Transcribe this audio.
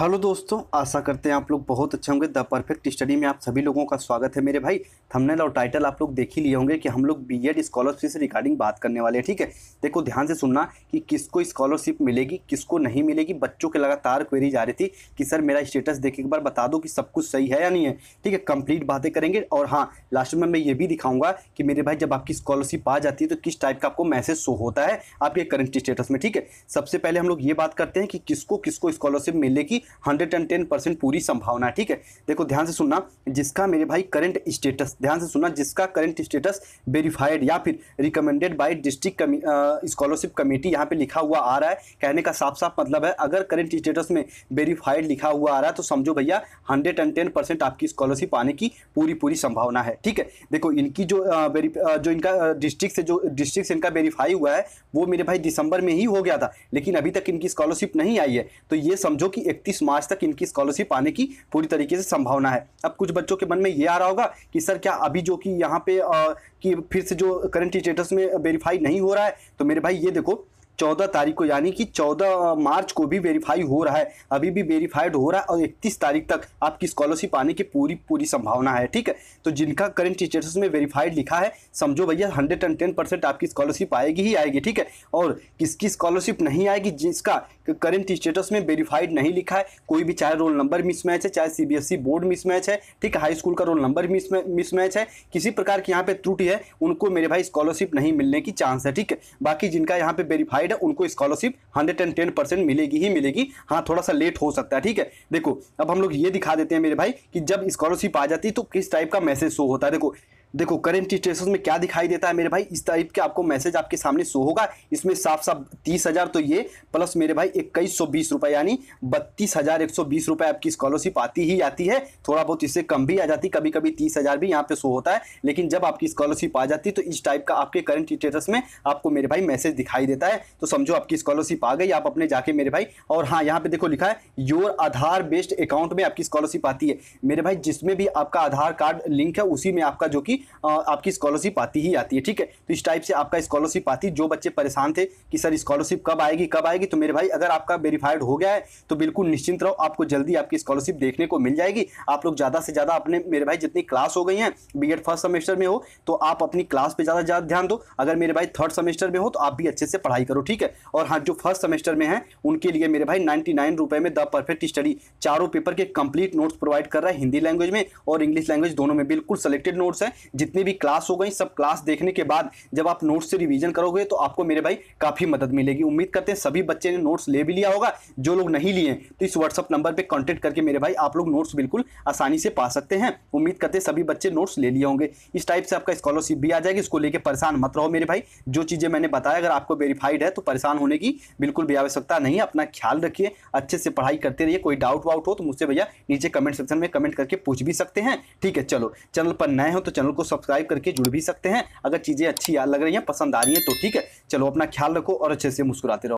hello दोस्तों आशा करते हैं आप लोग बहुत अच्छे होंगे द परफेक्ट स्टडी में आप सभी लोगों का स्वागत है मेरे भाई थंबनेल और टाइटल आप लोग देख ही लिए होंगे कि हम लोग बीएड स्कॉलरशिप e से रिगार्डिंग बात करने वाले हैं ठीक है देखो ध्यान से सुनना कि किसको स्कॉलरशिप मिलेगी किसको नहीं मिलेगी बच्चों के लगातार क्वेरीज आ रही थी कि सर मेरा स्टेटस देख एक बार बता दो कि सब कुछ सही है या नहीं है ठीक है कंप्लीट बातें करेंगे और हाँ लास्ट में मैं ये भी दिखाऊंगा कि मेरे भाई जब आपकी स्कॉलरशिप आ जाती है तो किस टाइप का आपको मैसेज शो होता है आपके करंट स्टेटस में ठीक है सबसे पहले हम लोग ये बात करते हैं कि किसको किसको स्कॉलरशिप मिलेगी 110% पूरी संभावना ठीक है देखो ध्यान से सुनना जिसका मेरे भाई करंट स्टेटस ध्यान से सुनना जिसका करंट स्टेटस वेरीफाइड या फिर recommended by district scholarship committee यहां पे लिखा हुआ आ रहा है कहने का साफ साफ मतलब है अगर करंट स्टेटस में वेरीफाइड लिखा हुआ आ रहा है तो समझो भैया हंड्रेड आपकी स्कॉलरशिप आने की पूरी पूरी संभावना है ठीक है देखो इनकी जो जो इनका डिस्ट्रिक्ट से जो डिस्ट्रिक्ट से इनका वेरीफाई हुआ है वो मेरे भाई दिसंबर में ही हो गया था लेकिन अभी तक इनकी स्कॉलरशिप नहीं आई है तो ये समझो कि इकतीस तीस मार्च तक इनकी स्कॉलरशिप आने की पूरी तरीके से संभावना है अब कुछ बच्चों के मन में ये आ रहा होगा कि सर क्या अभी जो कि यहाँ पे आ, कि फिर से जो करंट स्टेटस में वेरीफाई नहीं हो रहा है तो मेरे भाई ये देखो चौदह तारीख को यानी कि चौदह मार्च को भी वेरीफाई हो रहा है अभी भी वेरीफाइड हो रहा है और इकतीस तारीख तक आपकी स्कॉलरशिप आने की पूरी पूरी संभावना है ठीक है तो जिनका करंट स्टेटस में वेरीफाइड लिखा है समझो भैया हंड्रेड एंड टेन परसेंट आपकी स्कॉलरशिप आएगी ही आएगी ठीक है और किसकी स्कॉलरशिप नहीं आएगी जिसका करंट स्टेटस में वेरीफाइड नहीं लिखा है कोई भी चाहे रोल नंबर मिसमैच है चाहे सीबीएसई बोर्ड मिसमैच है ठीक है हाई स्कूल का रोल नंबर मिसमैच है किसी प्रकार की यहाँ पे त्रुटि है उनको मेरे भाई स्कॉलरशिप नहीं मिलने की चांस है ठीक है बाकी जिनका यहाँ पे वेरीफाइड क्वालिफाइड है उनको scholarship hundred and ten percent मिलेगी ही मिलेगी हाँ थोड़ा सा लेट हो सकता है ठीक है देखो अब हम लोग ये दिखा देते हैं मेरे भाई कि जब स्कॉलरशिप आ जाती है तो किस टाइप का मैसेज शो होता है देखो देखो करेंट स्टेटस में क्या दिखाई देता है मेरे भाई इस टाइप के आपको मैसेज आपके सामने शो होगा इसमें साफ साफ तीस हज़ार तो ये प्लस मेरे भाई इक्कीस सौ बीस रुपए यानी बत्तीस हज़ार एक सौ बीस रुपए आपकी स्कॉलरशिप आती ही आती है थोड़ा बहुत इससे कम भी आ जाती कभी कभी तीस हज़ार भी यहाँ पे शो होता है लेकिन जब आपकी स्कॉलरशिप आ जाती तो इस टाइप का आपके करंट स्टेटस में आपको मेरे भाई मैसेज दिखाई देता है तो समझो आपकी स्कॉलरशिप आ गई आप अपने जाके मेरे भाई और हाँ यहाँ पे देखो लिखा है योर आधार बेस्ड अकाउंट में आपकी स्कॉलरशिप आती है मेरे भाई जिसमें भी आपका आधार कार्ड लिंक है उसी में आपका जो कि ही आपकी स्कॉलरशिप आती ही आती है ठीक है तो इस टाइप से आपका स्कॉलरशिप आती जो बच्चे परेशान थे कि सर स्कॉलरशिप कब आएगी कब आएगी तो मेरे भाई अगर आपका वेरीफाइड हो गया है तो बिल्कुल निश्चिंत रहो आपको जल्दी आपकी स्कॉलरशिप देखने को मिल जाएगी आप लोग ज़्यादा से ज़्यादा अपने मेरे भाई जितनी क्लास हो गई हैं बी फर्स्ट सेमेस्टर में हो तो आप अपनी क्लास पर ज़्यादा ज़्यादा ध्यान दो अगर मेरे भाई थर्ड सेमेस्टर में हो तो आप भी अच्छे से पढ़ाई करो ठीक है और हाँ जो फर्स्ट सेमेस्टर में है उनके लिए मेरे भाई नाइन्टी नाइन में द परफेक्ट स्टडी चारों पेपर के कंप्लीट नोट्स प्रोवाइड कर रहा है हिंदी लैंग्वेज में और इंग्लिश लैंग्वेज दोनों में बिल्कुल सेलेक्टेड नोट्स है जितनी भी क्लास हो गई सब क्लास देखने के बाद जब आप नोट्स से रिविजन करोगे तो आपको मेरे भाई काफ़ी मदद मिलेगी उम्मीद करते हैं सभी बच्चे ने नोट्स ले भी लिया होगा जो लोग नहीं लिए तो इस व्हाट्सअप नंबर पर कॉन्टेक्ट करके मेरे भाई आप लोग नोट्स बिल्कुल आसानी से पा सकते हैं उम्मीद करते हैं सभी बच्चे नोट्स ले लिए होंगे इस टाइप से आपका स्कॉलरशिप भी आ जाएगी इसको लेकर परेशान मत रहो मेरे भाई जो चीज़ें मैंने बताया अगर आपको वेरीफाइड है तो परेशान होने की बिल्कुल भी आवश्यकता नहीं अपना ख्याल रखिए अच्छे से पढ़ाई करते रहिए कोई डाउट वाउट हो तो मुझसे भैया नीचे कमेंट सेक्शन में कमेंट करके पूछ भी सकते हैं ठीक है चलो चैनल पर नए हो तो चैनल को सब्सक्राइब करके जुड़ भी सकते हैं अगर चीज़ें अच्छी याद लग रही हैं पसंद आ रही हैं तो ठीक है चलो अपना ख्याल रखो और अच्छे से मुस्कुराते रहो